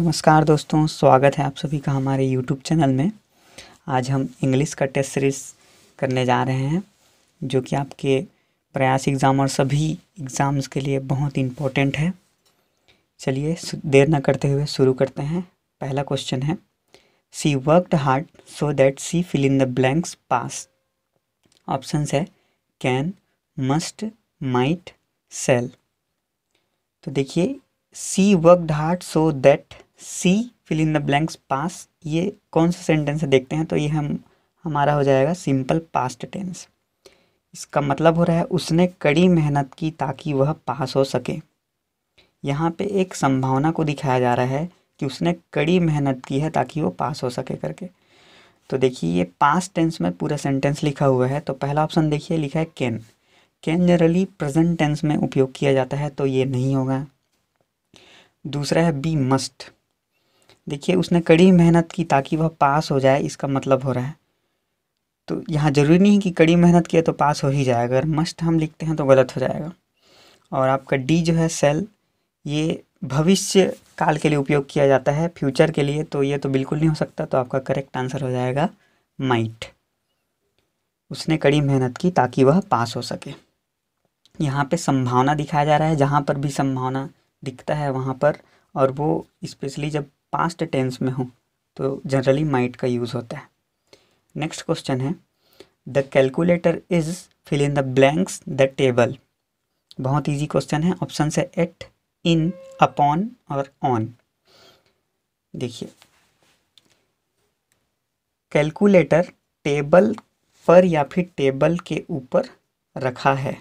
नमस्कार दोस्तों स्वागत है आप सभी का हमारे YouTube चैनल में आज हम इंग्लिश का टेस्ट सीरीज करने जा रहे हैं जो कि आपके प्रयास एग्ज़ाम और सभी एग्ज़ाम्स के लिए बहुत इम्पोर्टेंट है चलिए देर न करते हुए शुरू करते हैं पहला क्वेश्चन है she worked hard so that she fill in the blanks pass options है कैन मस्ट माइट सेल तो देखिए she worked hard so that she fill in the blanks pass ये कौन सा सेंटेंस है देखते हैं तो ये हम हमारा हो जाएगा सिंपल पास्ट टेंस इसका मतलब हो रहा है उसने कड़ी मेहनत की ताकि वह पास हो सके यहाँ पे एक संभावना को दिखाया जा रहा है कि उसने कड़ी मेहनत की है ताकि वो पास हो सके करके तो देखिए ये पास्ट टेंस में पूरा सेंटेंस लिखा हुआ है तो पहला ऑप्शन देखिए लिखा है can can generally present tense में उपयोग किया जाता है तो ये नहीं होगा दूसरा है बी मस्ट देखिए उसने कड़ी मेहनत की ताकि वह पास हो जाए इसका मतलब हो रहा है तो यहाँ ज़रूरी नहीं कि कड़ी मेहनत किया तो पास हो ही जाएगा अगर मस्ट हम लिखते हैं तो गलत हो जाएगा और आपका डी जो है सेल ये भविष्य काल के लिए उपयोग किया जाता है फ्यूचर के लिए तो ये तो बिल्कुल नहीं हो सकता तो आपका करेक्ट आंसर हो जाएगा माइट उसने कड़ी मेहनत की ताकि वह पास हो सके यहाँ पे संभावना दिखाया जा रहा है जहाँ पर भी संभावना दिखता है वहाँ पर और वो स्पेशली जब पास्ट टेंस में हो तो जनरली माइट का यूज़ होता है नेक्स्ट क्वेश्चन है the calculator is fill in the blanks the table बहुत इजी क्वेश्चन है ऑप्शन है एट इन अपॉन और ऑन देखिए कैलकुलेटर टेबल पर या फिर टेबल के ऊपर रखा है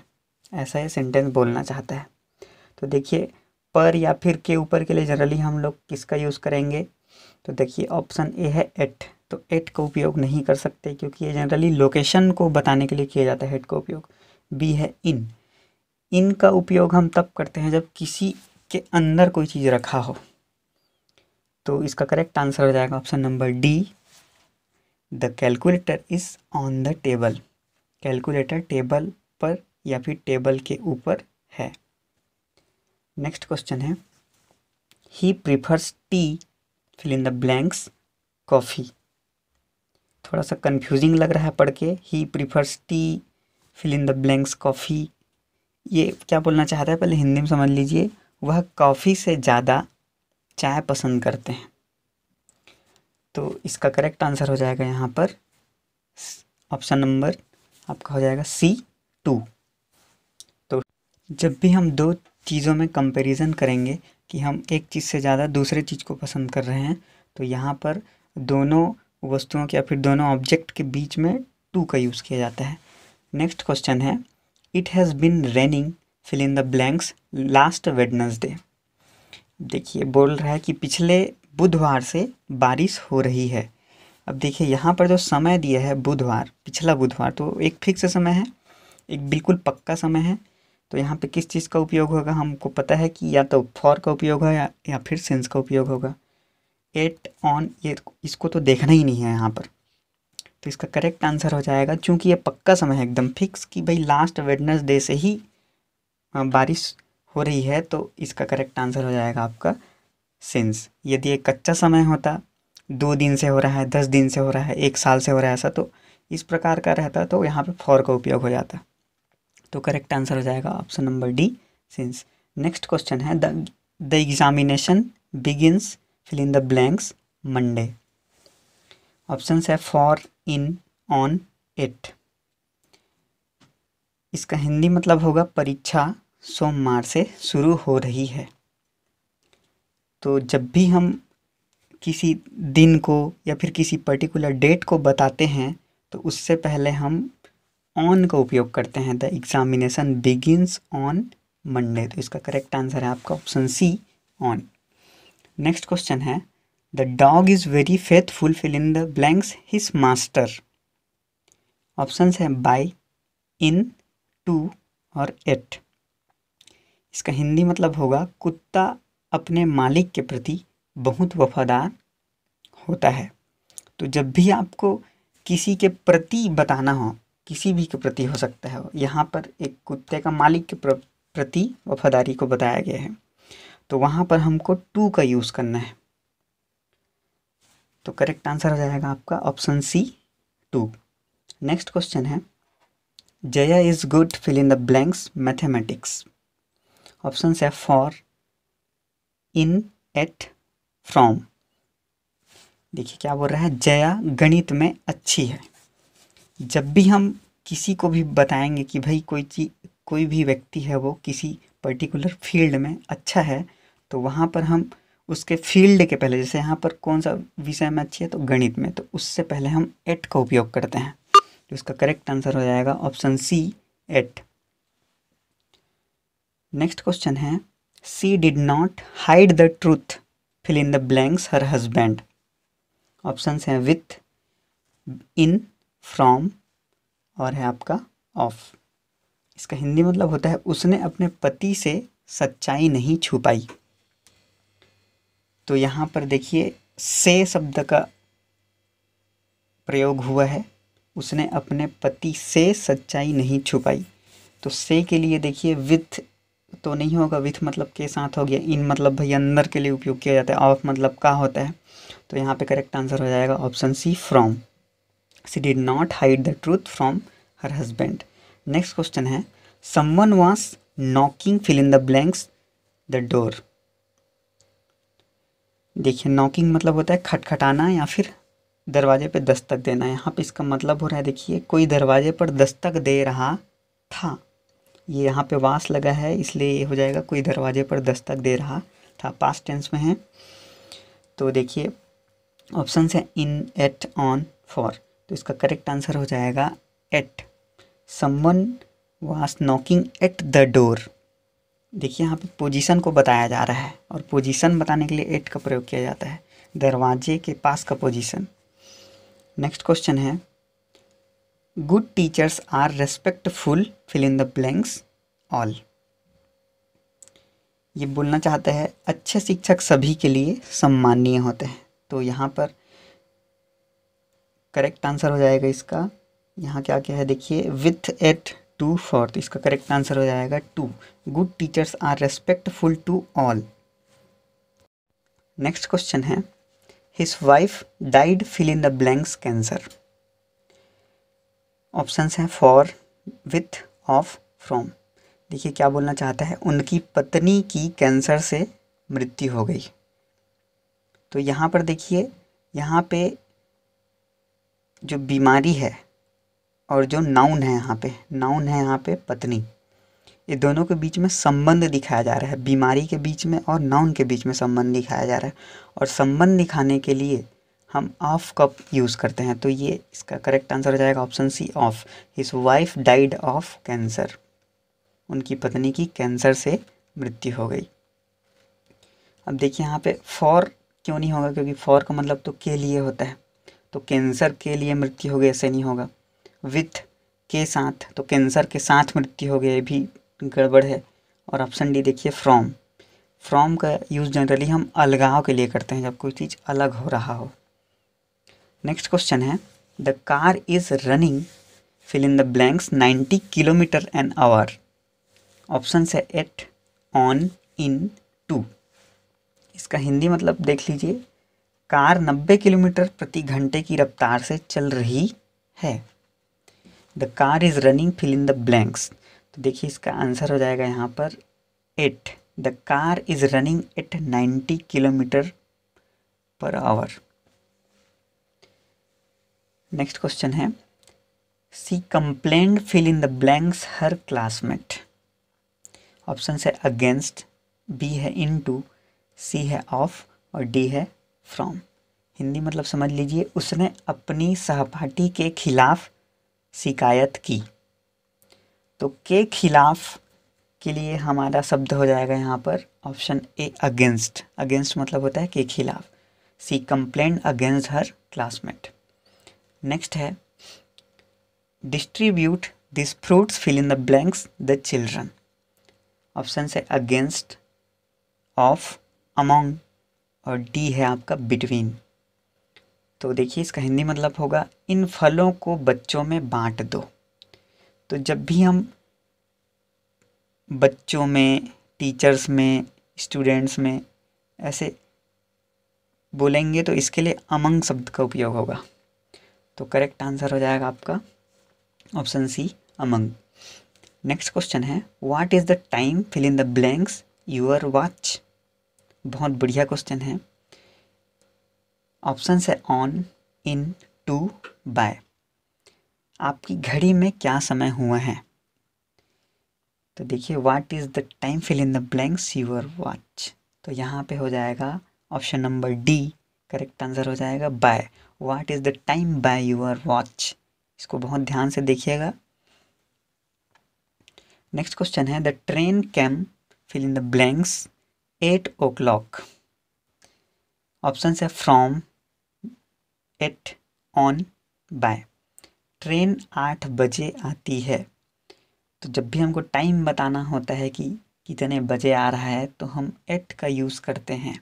ऐसा ये सेंटेंस बोलना चाहता है तो देखिए पर या फिर के ऊपर के लिए जनरली हम लोग किसका यूज़ करेंगे तो देखिए ऑप्शन ए है एट तो एट का उपयोग नहीं कर सकते क्योंकि ये जनरली लोकेशन को बताने के लिए किया जाता है एट का उपयोग बी है इन इन का उपयोग हम तब करते हैं जब किसी के अंदर कोई चीज़ रखा हो तो इसका करेक्ट आंसर हो जाएगा option number D the calculator is on the table calculator table पर या फिर टेबल के ऊपर है नेक्स्ट क्वेश्चन है he prefers tea fill in the blanks coffee थोड़ा सा कंफ्यूजिंग लग रहा है पढ़ के he prefers tea fill in the blanks coffee ये क्या बोलना चाहता है पहले हिंदी में समझ लीजिए वह कॉफ़ी से ज़्यादा चाय पसंद करते हैं तो इसका करेक्ट आंसर हो जाएगा यहाँ पर ऑप्शन नंबर आपका हो जाएगा सी टू तो जब भी हम दो चीज़ों में कंपैरिजन करेंगे कि हम एक चीज़ से ज़्यादा दूसरे चीज़ को पसंद कर रहे हैं तो यहाँ पर दोनों वस्तुओं के या फिर दोनों ऑब्जेक्ट के बीच में टू का यूज़ किया जाता है नेक्स्ट क्वेश्चन है it has been raining fill in the blanks last Wednesday देखिए बोल रहा है कि पिछले बुधवार से बारिश हो रही है अब देखिए यहाँ पर जो समय दिया है बुधवार पिछला बुधवार तो एक फिक्स समय है एक बिल्कुल पक्का समय है तो यहाँ पे किस चीज़ का उपयोग होगा हमको पता है कि या तो फॉर का उपयोग होगा या, या फिर सेंस का उपयोग होगा एट ऑन ये इसको तो देखना ही नहीं है यहाँ पर तो इसका करेक्ट आंसर हो जाएगा क्योंकि ये पक्का समय है एकदम फिक्स कि भाई लास्ट वेडनेसडे से ही बारिश हो रही है तो इसका करेक्ट आंसर हो जाएगा आपका सेंस यदि एक कच्चा समय होता दो दिन से हो रहा है दस दिन से हो रहा है एक साल से हो रहा है ऐसा तो इस प्रकार का रहता तो यहाँ पे फॉर का उपयोग हो जाता तो करेक्ट आंसर हो जाएगा option number D since next question है the examination begins fill in the blanks Monday option है फॉर इन ऑन इट इसका हिंदी मतलब होगा परीक्षा सोमवार से शुरू हो रही है तो जब भी हम किसी दिन को या फिर किसी पर्टिकुलर डेट को बताते हैं तो उससे पहले हम ऑन का उपयोग करते हैं the examination begins on Monday तो इसका करेक्ट आंसर है आपका option C on next question है the dog is very faithful fill in the blanks his master option है बाय इन टू और एट इसका हिंदी मतलब होगा कुत्ता अपने मालिक के प्रति बहुत वफादार होता है तो जब भी आपको किसी के प्रति बताना हो किसी भी के प्रति हो सकता है यहाँ पर एक कुत्ते का मालिक के प्रति वफादारी को बताया गया है तो वहाँ पर हमको टू का यूज़ करना है तो करेक्ट आंसर हो जाएगा आपका option C to next question है Jaya is good fill in the blanks mathematics option है फॉर इन एट फ्रॉम देखिए क्या बोल रहा है जया गणित में अच्छी है जब भी हम किसी को भी बताएंगे कि भाई कोई चीज कोई भी व्यक्ति है वो किसी पर्टिकुलर फील्ड में अच्छा है तो वहाँ पर हम उसके फील्ड के पहले जैसे यहाँ पर कौन सा विषय में अच्छी है तो गणित में तो उससे पहले हम एट का उपयोग करते हैं तो इसका करेक्ट आंसर हो जाएगा option C at next question है she did not hide the truth fill in the blanks her husband options हैं विथ इन फ्रॉम और है आपका ऑफ इसका हिंदी मतलब होता है उसने अपने पति से सच्चाई नहीं छुपाई तो यहाँ पर देखिए से शब्द का प्रयोग हुआ है उसने अपने पति से सच्चाई नहीं छुपाई तो से के लिए देखिए विथ तो नहीं होगा विथ मतलब के साथ हो गया इन मतलब भाई अंदर के लिए उपयोग किया जाता है ऑफ मतलब का होता है तो यहाँ पे करेक्ट आंसर हो जाएगा option C from she did not hide the truth from her husband next question है someone was knocking fill in the blanks the door देखिए नॉकिंग मतलब होता है खटखटाना या फिर दरवाजे पे दस्तक देना यहाँ पे इसका मतलब हो रहा है देखिए कोई दरवाजे पर दस्तक दे रहा था ये यहाँ पे वास लगा है इसलिए ये हो जाएगा कोई दरवाजे पर दस्तक दे रहा था पास्ट टेंस में है तो देखिए ऑप्शन है इन एट ऑन फॉर तो इसका करेक्ट आंसर हो जाएगा at someone was knocking at the door देखिए यहाँ पे पोजीशन को बताया जा रहा है और पोजीशन बताने के लिए एट का प्रयोग किया जाता है दरवाजे के पास का पोजीशन नेक्स्ट क्वेश्चन है good teachers are respectful fill in the blanks all ये बोलना चाहता है अच्छे शिक्षक सभी के लिए सम्माननीय होते हैं तो यहाँ पर करेक्ट आंसर हो जाएगा इसका यहाँ क्या क्या है देखिए विथ एट टू फोर्थ इसका करेक्ट आंसर हो जाएगा to good teachers are respectful to all next question है his wife died fill in the blanks cancer options हैं फॉर विथ ऑफ फ्रॉम देखिए क्या बोलना चाहता है उनकी पत्नी की कैंसर से मृत्यु हो गई तो यहाँ पर देखिए यहाँ पे जो बीमारी है और जो नाउन है यहाँ पे नाउन है यहाँ पे पत्नी ये दोनों के बीच में संबंध दिखाया जा रहा है बीमारी के बीच में और नाउन के बीच में संबंध दिखाया जा रहा है और संबंध दिखाने के लिए हम ऑफ कप यूज़ करते हैं तो ये इसका करेक्ट आंसर हो जाएगा option C of his wife died of cancer उनकी पत्नी की कैंसर से मृत्यु हो गई अब देखिए यहाँ पे फॉर क्यों नहीं होगा क्योंकि फॉर का मतलब तो के लिए होता है तो कैंसर के लिए मृत्यु हो गई ऐसे नहीं होगा विथ के साथ तो कैंसर के साथ मृत्यु हो गई भी गड़बड़ है और ऑप्शन डी देखिए फ्रॉम फ्रॉम का यूज़ जनरली हम अलगाव के लिए करते हैं जब कोई चीज़ अलग हो रहा हो नेक्स्ट क्वेश्चन है the car is running fill in the blanks 90 kilometre an hour option है एट ऑन इन टू इसका हिंदी मतलब देख लीजिए कार 90 किलोमीटर प्रति घंटे की रफ्तार से चल रही है the car is running fill in the blanks तो देखिए इसका आंसर हो जाएगा यहाँ पर at the car is running at 90 kilometre per hour next question है she complain fill in the blanks her classmate option है अगेंस्ट बी है इन टू सी है ऑफ और डी है फ्रॉम हिंदी मतलब समझ लीजिए उसने अपनी सहपाठी के खिलाफ शिकायत की तो के खिलाफ के लिए हमारा शब्द हो जाएगा यहाँ पर ऑप्शन ए अगेंस्ट अगेंस्ट मतलब होता है के खिलाफ she complain against her classmate next है distribute this fruits fill in the blanks the children option से अगेंस्ट ऑफ अमोंग और डी है आपका बिटवीन तो देखिए इसका हिंदी मतलब होगा इन फलों को बच्चों में बांट दो तो जब भी हम बच्चों में टीचर्स में स्टूडेंट्स में ऐसे बोलेंगे तो इसके लिए अमंग शब्द का उपयोग होगा तो करेक्ट आंसर हो जाएगा आपका option C among next question है what is the time fill in the blanks your watch बहुत बढ़िया क्वेश्चन है ऑप्शन है ऑन इन टू बाय आपकी घड़ी में क्या समय हुआ है तो देखिए what is the time fill in the blanks your watch तो यहाँ पे हो जाएगा option number D correct answer हो जाएगा by what is the time by your watch इसको बहुत ध्यान से देखिएगा नेक्स्ट क्वेश्चन है the train came fill in the blanks eight o'clock option है from at on by train आठ बजे आती है तो जब भी हमको टाइम बताना होता है कि कितने बजे आ रहा है तो हम एट का यूज़ करते हैं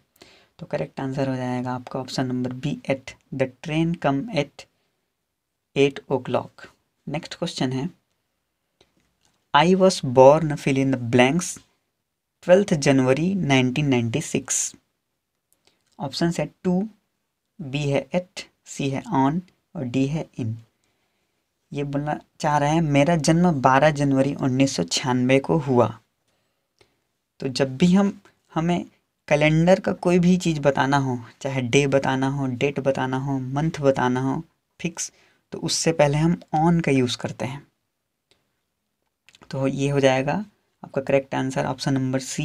तो करेक्ट आंसर हो जाएगा आपका option number B at the train come at eight o'clock next question है I was born fill in the blanks twelfth January 1996 option है टू बी है एट सी है ऑन और डी है इन ये बोलना चाह रहे हैं मेरा जन्म 12 जनवरी उन्नीस को हुआ तो जब भी हम हमें कैलेंडर का कोई भी चीज़ बताना हो चाहे डे बताना हो डेट बताना हो मंथ बताना हो फिक्स तो उससे पहले हम ऑन का यूज़ करते हैं तो ये हो जाएगा आपका correct answer option number C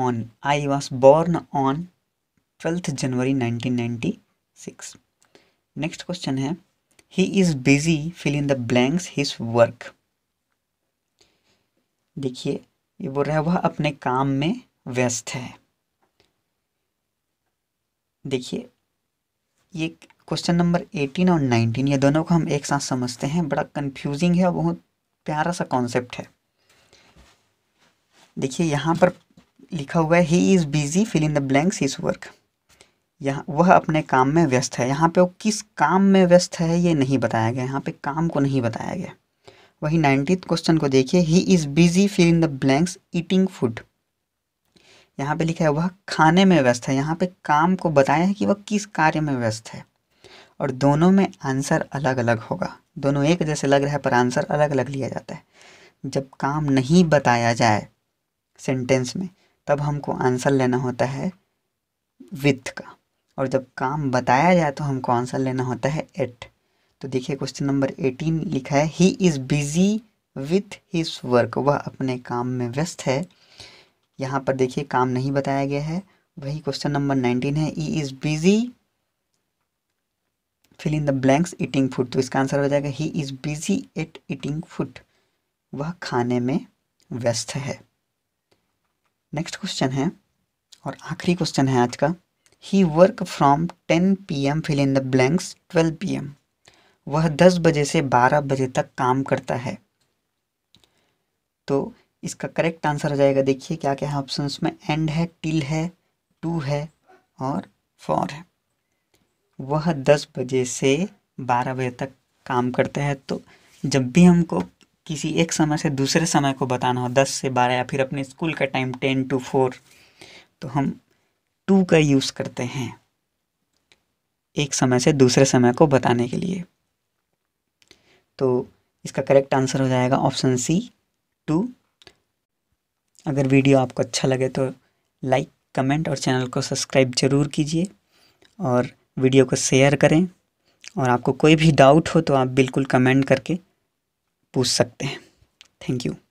on I was born on twelfth January 1996 next question है he is busy fill in the blanks his work देखिए ये बोल रहा है वह अपने काम में व्यस्त है देखिए ये क्वेश्चन नंबर एटीन और नाइनटीन ये दोनों को हम एक साथ समझते हैं बड़ा कंफ्यूजिंग है और बहुत प्यारा सा कॉन्सेप्ट है देखिए यहाँ पर लिखा हुआ है he is busy fill in the blanks his work यहाँ वह अपने काम में व्यस्त है यहाँ पे वो किस काम में व्यस्त है ये नहीं बताया गया यहाँ पे काम को नहीं बताया गया वही नाइन्टीथ क्वेश्चन को देखिए he is busy fill in the blanks eating food यहाँ पे लिखा है वह खाने में व्यस्त है यहाँ पे काम को बताया है कि वह किस कार्य में व्यस्त है और दोनों में आंसर अलग अलग होगा दोनों एक जैसे लग रहा है पर आंसर अलग अलग लिया जाता है जब काम नहीं बताया जाए सेंटेंस में तब हमको आंसर लेना होता है विथ का और जब काम बताया जाए तो हमको आंसर लेना होता है एट तो देखिए क्वेश्चन नंबर एटीन लिखा है he is busy with his work वह अपने काम में व्यस्त है यहाँ पर देखिए काम नहीं बताया गया है वही क्वेश्चन नंबर नाइनटीन है he is busy fill in the blanks eating food तो इसका आंसर हो जाएगा he is busy at eating food वह खाने में व्यस्त है नेक्स्ट क्वेश्चन है और आखिरी क्वेश्चन है आज का ही work from ten P M fill in the blanks P M वह दस बजे से बारह बजे तक काम करता है तो इसका करेक्ट आंसर हो जाएगा देखिए क्या क्या है ऑप्शन में एंड है टिल है टू है और फोर है वह दस बजे से बारह बजे तक काम करते हैं तो जब भी हमको किसी एक समय से दूसरे समय को बताना हो दस से बारह या फिर अपने स्कूल का टाइम टेन टू फोर तो हम टू का यूज़ करते हैं एक समय से दूसरे समय को बताने के लिए तो इसका करेक्ट आंसर हो जाएगा ऑप्शन सी टू अगर वीडियो आपको अच्छा लगे तो लाइक कमेंट और चैनल को सब्सक्राइब ज़रूर कीजिए और वीडियो को शेयर करें और आपको कोई भी डाउट हो तो आप बिल्कुल कमेंट करके पूछ सकते हैं थैंक यू